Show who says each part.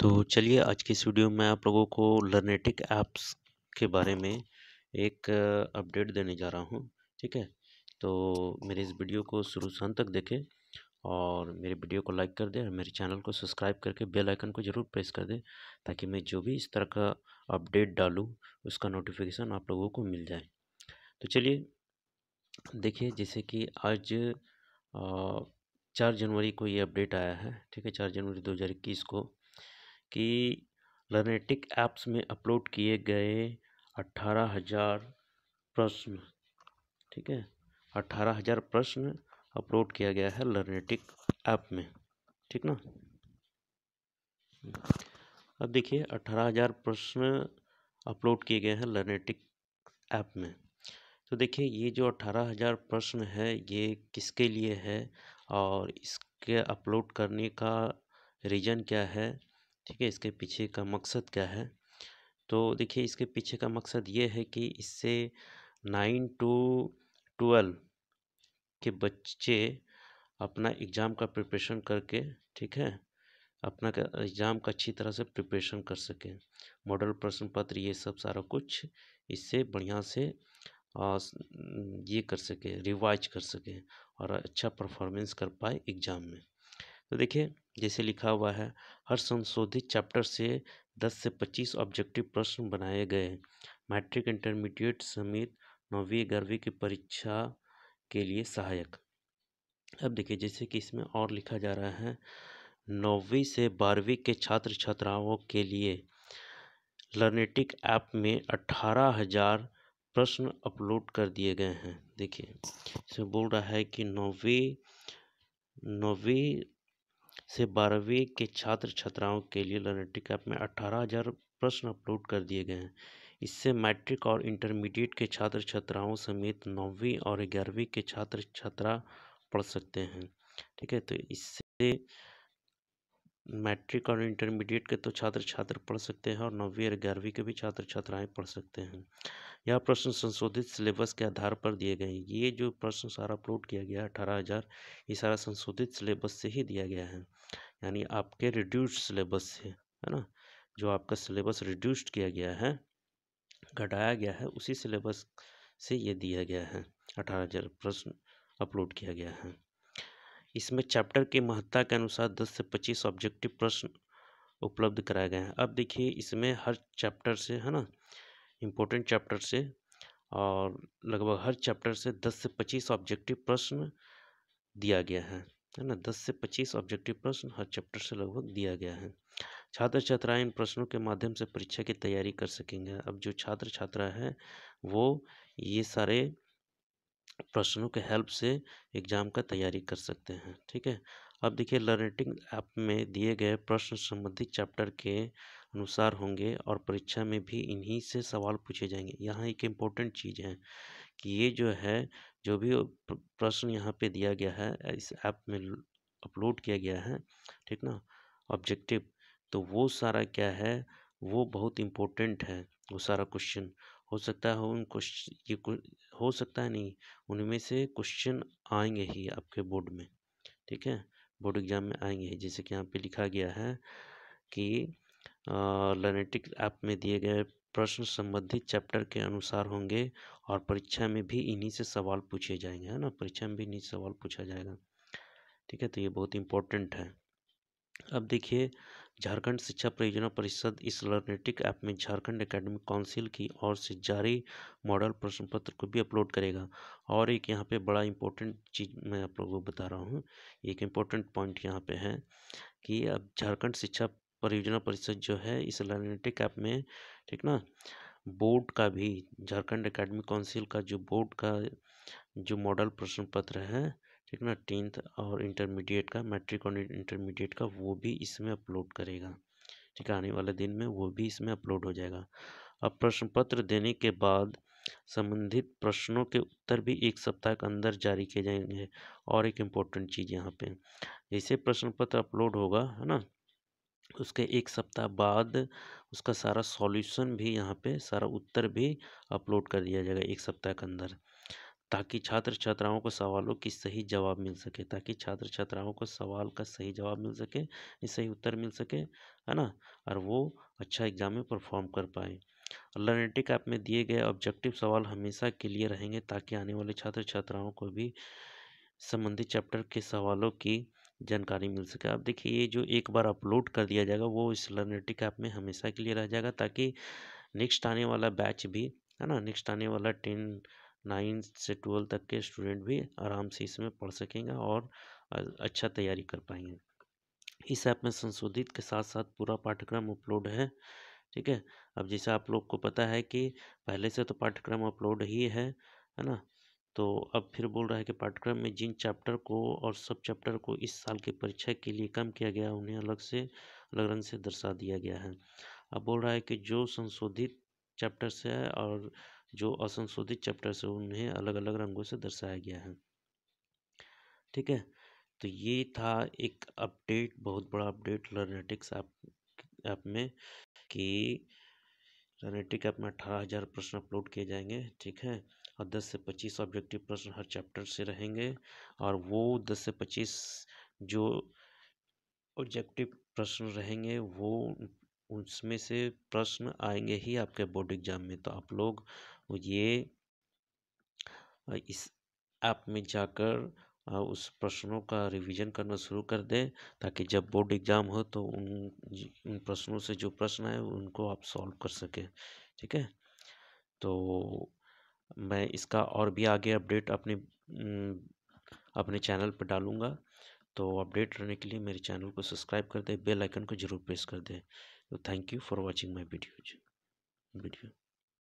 Speaker 1: तो चलिए आज की इस वीडियो में आप लोगों को लर्नेटिक ऐप्स के बारे में एक अपडेट देने जा रहा हूँ ठीक है तो मेरे इस वीडियो को शुरू से अंत तक देखें और मेरे वीडियो को लाइक कर दें और मेरे चैनल को सब्सक्राइब करके बेल आइकन को ज़रूर प्रेस कर दें ताकि मैं जो भी इस तरह का अपडेट डालूँ उसका नोटिफिकेशन आप लोगों को मिल जाए तो चलिए देखिए जैसे कि आज चार जनवरी को ये अपडेट आया है ठीक है चार जनवरी दो को कि लर्नेटिक ऐप्स में अपलोड किए गए अट्ठारह हज़ार प्रश्न ठीक है अट्ठारह हज़ार प्रश्न अपलोड किया गया है लर्नेटिक ऐप में ठीक ना अब देखिए अट्ठारह हज़ार प्रश्न अपलोड किए गए हैं लर्नेटिक ऐप में तो देखिए ये जो अट्ठारह हज़ार प्रश्न है ये किसके लिए है और इसके अपलोड करने का रीज़न क्या है ठीक है इसके पीछे का मकसद क्या है तो देखिए इसके पीछे का मकसद ये है कि इससे नाइन टू ट्वेल्व के बच्चे अपना एग्ज़ाम का प्रिपरेशन करके ठीक है अपना एग्ज़ाम का अच्छी तरह से प्रिपरेशन कर सकें मॉडल प्रश्न पत्र ये सब सारा कुछ इससे बढ़िया से ये कर सके रिवाइज कर सके और अच्छा परफॉर्मेंस कर पाए एग्ज़ाम में तो देखिए जैसे लिखा हुआ है हर संशोधित चैप्टर से 10 से 25 ऑब्जेक्टिव प्रश्न बनाए गए मैट्रिक इंटरमीडिएट समेत नौवीं ग्यारहवीं की परीक्षा के लिए सहायक अब देखिए जैसे कि इसमें और लिखा जा रहा है नौवीं से बारहवीं के छात्र छात्राओं के लिए लर्नेटिक ऐप में अट्ठारह हज़ार प्रश्न अपलोड कर दिए गए हैं देखिए इसमें बोल रहा है कि नौवीं नौवीं से बारहवीं के छात्र छात्राओं के लिए लर्निटिक ऐप में अठारह हज़ार प्रश्न अपलोड कर दिए गए हैं इससे मैट्रिक और इंटरमीडिएट के छात्र छात्राओं समेत नौवीं और ग्यारहवीं के छात्र छात्रा पढ़ सकते हैं ठीक है तो इससे मैट्रिक और इंटरमीडिएट के तो छात्र छात्र पढ़ सकते हैं और नौवीं और ग्यारहवीं के भी छात्र छात्राएं पढ़ सकते हैं यह प्रश्न संशोधित सिलेबस के आधार पर दिए गए हैं ये जो प्रश्न सारा अपलोड किया गया है अठारह हज़ार ये सारा संशोधित सिलेबस से ही दिया गया है यानी आपके रिड्यूस्ड सिलेबस से है ना जो आपका सिलेबस रिड्यूस्ड किया गया है घटाया गया है उसी सिलेबस से ये दिया गया है अठारह हज़ार प्रश्न अपलोड किया गया है इसमें चैप्टर की महत्ता के अनुसार दस से पच्चीस ऑब्जेक्टिव प्रश्न उपलब्ध कराए गए हैं अब देखिए इसमें हर चैप्टर से है ना इम्पोर्टेंट चैप्टर से और लगभग हर चैप्टर से दस से पच्चीस ऑब्जेक्टिव प्रश्न दिया गया है है ना दस से पच्चीस ऑब्जेक्टिव प्रश्न हर चैप्टर से लगभग दिया गया है छात्र छात्राएं इन प्रश्नों के माध्यम से परीक्षा की तैयारी कर सकेंगे अब जो छात्र छात्रा है वो ये सारे प्रश्नों के हेल्प से एग्ज़ाम का तैयारी कर सकते हैं ठीक है अब देखिए लर्निंग ऐप में दिए गए प्रश्न संबंधित चैप्टर के अनुसार होंगे और परीक्षा में भी इन्हीं से सवाल पूछे जाएंगे यहाँ एक इम्पोर्टेंट चीज़ है कि ये जो है जो भी प्रश्न यहाँ पे दिया गया है इस ऐप में अपलोड किया गया है ठीक ना ऑब्जेक्टिव तो वो सारा क्या है वो बहुत इम्पोर्टेंट है वो सारा क्वेश्चन हो सकता है उन क्वेश्चन ये हो सकता है नहीं उनमें से क्वेश्चन आएंगे ही आपके बोर्ड में ठीक है बोर्ड एग्ज़ाम में आएंगे ही जैसे कि यहाँ पे लिखा गया है कि लर्नेटिक ऐप में दिए गए प्रश्न संबंधित चैप्टर के अनुसार होंगे और परीक्षा में भी इन्हीं से सवाल पूछे जाएंगे है ना परीक्षा में भी इन्हीं से सवाल पूछा जाएगा ठीक है तो ये बहुत इम्पोर्टेंट है अब देखिए झारखंड शिक्षा परियोजना परिषद इस लर्नेटिक ऐप में झारखंड एकेडमिक काउंसिल की ओर से जारी मॉडल प्रश्न पत्र को भी अपलोड करेगा और एक यहाँ पे बड़ा इम्पोर्टेंट चीज़ मैं आप लोगों को बता रहा हूँ एक इम्पोर्टेंट पॉइंट यहाँ पे है कि अब झारखंड शिक्षा परियोजना परिषद जो है इस लर्नेटिक ऐप में ठीक ना बोर्ड का भी झारखंड अकेडमिक काउंसिल का जो बोर्ड का जो मॉडल प्रश्न पत्र है ठीक ना टेंथ और इंटरमीडिएट का मैट्रिक और इंटरमीडिएट का वो भी इसमें अपलोड करेगा ठीक है आने वाले दिन में वो भी इसमें अपलोड हो जाएगा अब प्रश्न पत्र देने के बाद संबंधित प्रश्नों के उत्तर भी एक सप्ताह के अंदर जारी किए जाएंगे और एक इम्पोर्टेंट चीज़ यहाँ पे जैसे प्रश्न पत्र अपलोड होगा है ना उसके एक सप्ताह बाद उसका सारा सॉल्यूशन भी यहाँ पे सारा उत्तर भी अपलोड कर दिया जाएगा एक सप्ताह के अंदर ताकि छात्र छात्राओं को सवालों की सही जवाब मिल सके ताकि छात्र छात्राओं को सवाल का सही जवाब मिल सके सही उत्तर मिल सके है ना और वो अच्छा एग्ज़ाम में परफॉर्म कर पाए लर्नेटिक ऐप में दिए गए ऑब्जेक्टिव सवाल हमेशा के लिए रहेंगे ताकि आने वाले छात्र छात्राओं को भी संबंधित चैप्टर के सवालों की जानकारी मिल सके आप देखिए ये जो एक बार अपलोड कर दिया जाएगा वो इस लर्नेटिक ऐप में हमेशा के लिए रह जाएगा ताकि नेक्स्ट आने वाला बैच भी है ना नेक्स्ट आने वाला टेन नाइन्थ से ट्वेल्थ तक के स्टूडेंट भी आराम से इसमें पढ़ सकेंगे और अच्छा तैयारी कर पाएंगे इस ऐप में संशोधित के साथ साथ पूरा पाठ्यक्रम अपलोड है ठीक है अब जैसे आप लोग को पता है कि पहले से तो पाठ्यक्रम अपलोड ही है है ना तो अब फिर बोल रहा है कि पाठ्यक्रम में जिन चैप्टर को और सब चैप्टर को इस साल की परीक्षा के लिए कम किया गया उन्हें अलग से अलग रंग से दर्शा दिया गया है अब बोल रहा है कि जो संशोधित चैप्टर्स है और जो असंशोधित चैप्टर से उन्हें अलग अलग रंगों से दर्शाया गया है ठीक है तो ये था एक अपडेट बहुत बड़ा अपडेट लर्नेटिक्स ऐप ऐप में कि लर्नेटिक ऐप में अठारह हज़ार प्रश्न अपलोड किए जाएंगे ठीक है और दस से पच्चीस ऑब्जेक्टिव प्रश्न हर चैप्टर से रहेंगे और वो दस से पच्चीस जो ऑब्जेक्टिव प्रश्न रहेंगे वो उसमें से प्रश्न आएंगे ही आपके बोर्ड एग्ज़ाम में तो आप लोग ये इस ऐप में जाकर उस प्रश्नों का रिवीजन करना शुरू कर दें ताकि जब बोर्ड एग्ज़ाम हो तो उन उन प्रश्नों से जो प्रश्न आए उनको आप सॉल्व कर सकें ठीक है तो मैं इसका और भी आगे अपडेट अपने अपने चैनल पर डालूँगा तो अपडेट रहने के लिए मेरे चैनल को सब्सक्राइब कर दें बेल आइकन को ज़रूर प्रेस कर दें तो thank you for watching my videos video